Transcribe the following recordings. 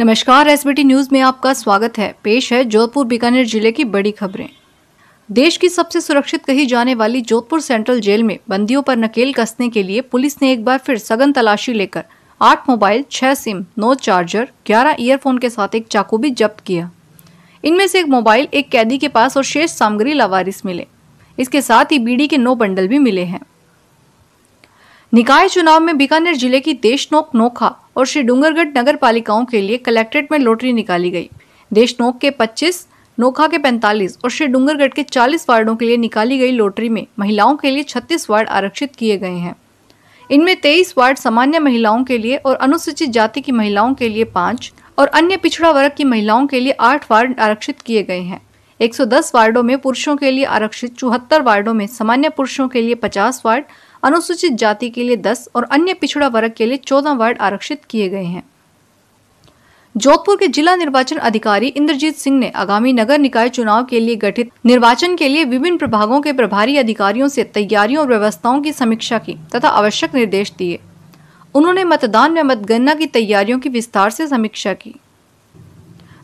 नमस्कार SBT news में आपका स्वागत है पेश है जोधपुर बीकानेर जिले की बड़ी खबरें देश की सबसे सुरक्षित कही जाने वाली जोधपुर सेंट्रल जेल में बंदियों पर नकेल कसने के लिए पुलिस ने एक बार फिर सघन तलाशी लेकर आठ मोबाइल छह सिम नौ चार्जर ग्यारह ईयरफोन के साथ एक चाकू भी जब्त किया इनमें से एक मोबाइल एक कैदी के पास और शेष सामग्री लावारिस मिले इसके साथ ही बीडी के नौ बंडल भी मिले हैं निकाय चुनाव में बीकानेर जिले की देशनोक नोखा और श्री डूंगरगढ़ नगर पालिकाओं के लिए कलेक्ट्रेट में लॉटरी निकाली गई देशनोक के 25, नोखा के 45 और श्री डूंगरगढ़ के 40 वार्डों के लिए निकाली गई लॉटरी में महिलाओं के लिए 36 वार्ड आरक्षित किए गए हैं इनमें 23 वार्ड सामान्य महिलाओं के लिए और अनुसूचित जाति की महिलाओं के लिए पाँच और अन्य पिछड़ा वर्ग की महिलाओं के लिए आठ वार्ड आरक्षित किए गए हैं 110 वार्डों में पुरुषों के लिए आरक्षित चौहत्तर वार्डों में सामान्य पुरुषों के लिए 50 वार्ड अनुसूचित जाति के लिए दस और अन्य पिछड़ा वर्ग के लिए चौदह वार्ड आरक्षित किए गए हैं जोधपुर के जिला निर्वाचन अधिकारी इंद्रजीत सिंह ने आगामी नगर निकाय चुनाव के लिए गठित निर्वाचन के लिए विभिन्न प्रभागों के प्रभारी अधिकारियों से तैयारियों और व्यवस्थाओं की समीक्षा की तथा आवश्यक निर्देश दिए उन्होंने मतदान में मतगणना की तैयारियों की विस्तार से समीक्षा की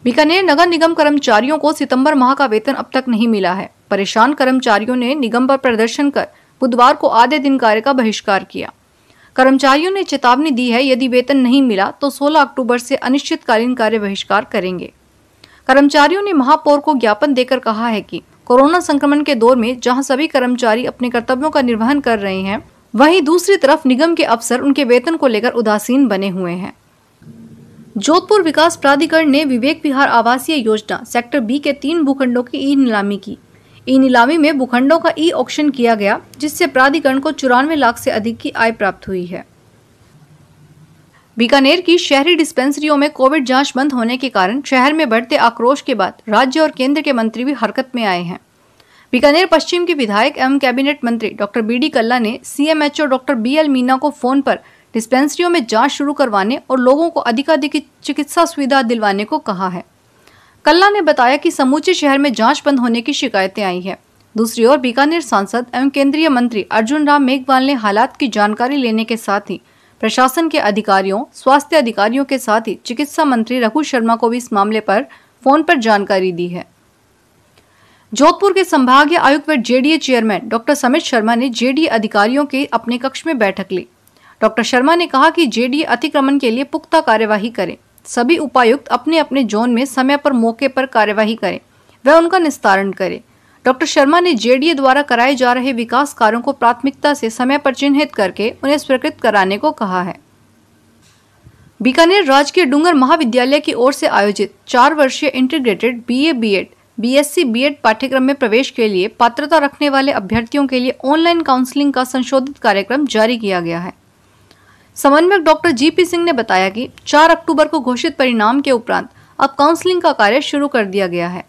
बीकानेर नगर निगम कर्मचारियों को सितंबर माह का वेतन अब तक नहीं मिला है परेशान कर्मचारियों ने निगम पर प्रदर्शन कर बुधवार को आधे दिन कार्य का बहिष्कार किया कर्मचारियों ने चेतावनी दी है यदि वेतन नहीं मिला तो 16 अक्टूबर से अनिश्चितकालीन कार्य बहिष्कार करेंगे कर्मचारियों ने महापौर को ज्ञापन देकर कहा है कि कोरोना संक्रमण के दौर में जहां सभी कर्मचारी अपने कर्तव्यों का निर्वहन कर रहे हैं वहीं दूसरी तरफ निगम के अफसर उनके वेतन को लेकर उदासीन बने हुए हैं जोधपुर विकास प्राधिकरण ने विवेक विहार आवासीय योजना सेक्टर बी के तीन भूखंडों की ई नीलामी की ई नीलामी में भूखंडों का ई ऑक्शन किया गया जिससे प्राधिकरण को चौरानवे लाख से अधिक की आय प्राप्त हुई है बीकानेर की शहरी डिस्पेंसरियों में कोविड जांच बंद होने के कारण शहर में बढ़ते आक्रोश के बाद राज्य और केंद्र के मंत्री भी हरकत में आए हैं बीकानेर पश्चिम के विधायक एवं कैबिनेट मंत्री डॉक्टर बी डी कल्ला ने CMHO doctor B L Meena को फोन पर डिस्पेंसरियों में जांच शुरू करवाने और लोगों को अधिकाधिक चिकित्सा सुविधा दिलवाने को कहा है कल्ला ने बताया कि समूचे शहर में जांच बंद होने की शिकायतें आई हैं दूसरी ओर बीकानेर सांसद एवं केंद्रीय मंत्री अर्जुन राम मेघवाल ने हालात की जानकारी लेने के साथ ही प्रशासन के अधिकारियों स्वास्थ्य अधिकारियों के साथ ही चिकित्सा मंत्री रघु शर्मा को भी इस मामले पर फोन पर जानकारी दी है जोधपुर के संभागीय आयुक्त व JDA chairman doctor Samit Sharma ने जेडीए अधिकारियों के अपने कक्ष में बैठक ली डॉक्टर शर्मा ने कहा कि जेडीए अतिक्रमण के लिए पुख्ता कार्यवाही करें सभी उपायुक्त अपने अपने जोन में समय पर मौके पर कार्यवाही करें व उनका निस्तारण करें डॉक्टर शर्मा ने जेडीए द्वारा कराए जा रहे विकास कार्यों को प्राथमिकता से समय पर चिन्हित करके उन्हें स्वीकृत कराने को कहा है बीकानेर राजकीय डूंगर महाविद्यालय की ओर से आयोजित चार वर्षीय integrated BA BEd BSc BEd पाठ्यक्रम में प्रवेश के लिए पात्रता रखने वाले अभ्यर्थियों के लिए ऑनलाइन काउंसलिंग का संशोधित कार्यक्रम जारी किया गया है समन्वयक डॉक्टर पी सिंह ने बताया कि 4 अक्टूबर को घोषित परिणाम के उपरांत अब काउंसलिंग का कार्य शुरू कर दिया गया है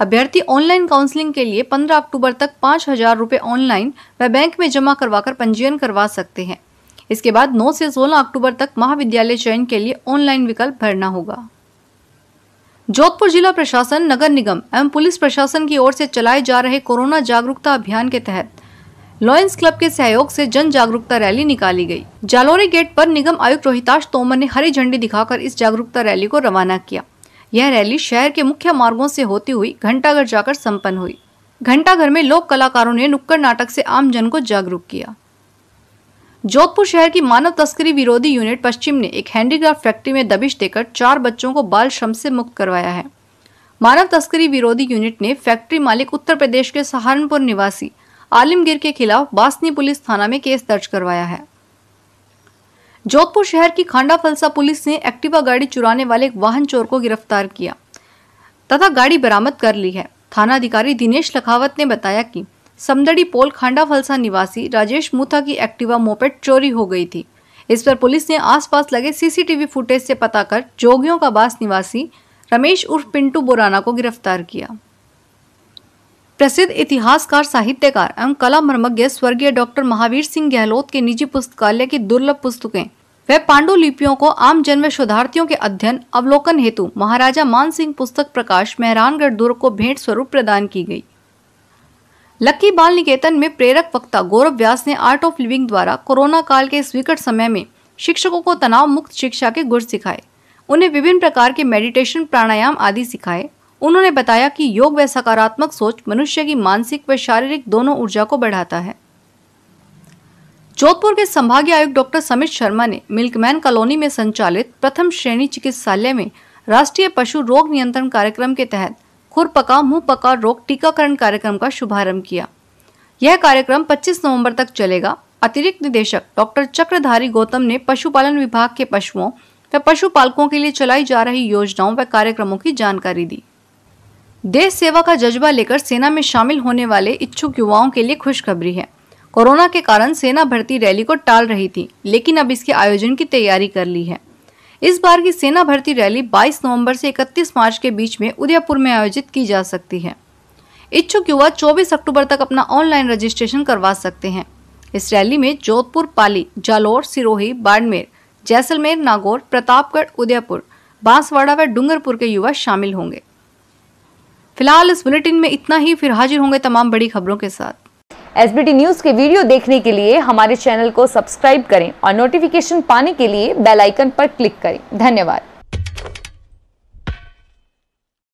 अभ्यर्थी ऑनलाइन काउंसलिंग के लिए 15 अक्टूबर तक पाँच हजार रुपये ऑनलाइन व बैंक में जमा करवाकर पंजीयन करवा सकते हैं इसके बाद 9 से 16 अक्टूबर तक महाविद्यालय चयन के लिए ऑनलाइन विकल्प भरना होगा जोधपुर जिला प्रशासन नगर निगम एवं पुलिस प्रशासन की ओर से चलाए जा रहे कोरोना जागरूकता अभियान के तहत लॉयंस क्लब के सहयोग से जन जागरूकता रैली निकाली गई। जालोरी गेट पर निगम आयुक्त रोहिताश तोमर ने हरी झंडी दिखाकर इस जागरूकता रैली को रवाना किया यह रैली शहर के मुख्य मार्गों से होती हुई घंटाघर जाकर संपन्न हुई घंटाघर में लोक कलाकारों ने नुक्कड़ नाटक से आम जन को जागरूक किया जोधपुर शहर की मानव तस्करी विरोधी यूनिट पश्चिम ने एक हैंडीक्राफ्ट फैक्ट्री में दबिश देकर चार बच्चों को बाल श्रम से मुक्त करवाया है मानव तस्करी विरोधी यूनिट ने फैक्ट्री मालिक उत्तर प्रदेश के सहारनपुर निवासी आलिमगिर के खिलाफ बासनी पुलिस थाना में केस दर्ज करवाया है जोधपुर शहर की खांडा फलसा पुलिस ने एक्टिवा गाड़ी चुराने वाले एक वाहन चोर को गिरफ्तार किया तथा गाड़ी बरामद कर ली है थाना अधिकारी दिनेश लखावत ने बताया कि समदड़ी पोल खांडा फलसा निवासी राजेश मूथा की एक्टिवा मोपेट चोरी हो गई थी इस पर पुलिस ने आसपास लगे सीसीटीवी फुटेज से पता कर जोगियों का बास निवासी रमेश उर्फ पिंटू बोराना को गिरफ्तार किया प्रसिद्ध इतिहासकार साहित्यकार एवं कला मर्मज्ञ स्वर्गीय डॉक्टर महावीर सिंह गहलोत के निजी पुस्तकालय की दुर्लभ पुस्तकें वह पांडुलिपियों को आम जन्म शोधार्थियों के अध्ययन अवलोकन हेतु महाराजा मान सिंह पुस्तक प्रकाश मेहरानगढ़ दुर्ग को भेंट स्वरूप प्रदान की गई लक्की बाल निकेतन में प्रेरक वक्ता गौरव व्यास ने आर्ट ऑफ लिविंग द्वारा कोरोना काल के इस विकट समय में शिक्षकों को तनाव मुक्त शिक्षा के गुर सिखाए उन्हें विभिन्न प्रकार के मेडिटेशन प्राणायाम आदि सिखाए उन्होंने बताया कि योग व सकारात्मक सोच मनुष्य की मानसिक व शारीरिक दोनों ऊर्जा को बढ़ाता है जोधपुर के संभागीय आयुक्त डॉक्टर समित शर्मा ने मिल्कमैन कॉलोनी में संचालित प्रथम श्रेणी चिकित्सालय में राष्ट्रीय पशु रोग नियंत्रण कार्यक्रम के तहत खुर पका मुंह पका रोग टीकाकरण कार्यक्रम का शुभारंभ किया यह कार्यक्रम 25 नवंबर तक चलेगा अतिरिक्त निदेशक डॉक्टर चक्रधारी गौतम ने पशुपालन विभाग के पशुओं व पशुपालकों के लिए चलाई जा रही योजनाओं व कार्यक्रमों की जानकारी दी देश सेवा का जज्बा लेकर सेना में शामिल होने वाले इच्छुक युवाओं के लिए खुशखबरी है कोरोना के कारण सेना भर्ती रैली को टाल रही थी लेकिन अब इसके आयोजन की तैयारी कर ली है इस बार की सेना भर्ती रैली 22 नवंबर से 31 मार्च के बीच में उदयपुर में आयोजित की जा सकती है इच्छुक युवा 24 अक्टूबर तक अपना ऑनलाइन रजिस्ट्रेशन करवा सकते हैं इस रैली में जोधपुर पाली जालोर सिरोही बाड़मेर जैसलमेर नागौर प्रतापगढ़ उदयपुर बांसवाड़ा व डूंगरपुर के युवा शामिल होंगे फिलहाल इस बुलेटिन में इतना ही फिर हाजिर होंगे तमाम बड़ी खबरों के साथ टी न्यूज के वीडियो देखने के लिए हमारे चैनल को सब्सक्राइब करें और नोटिफिकेशन पाने के लिए बेलाइकन पर क्लिक करें धन्यवाद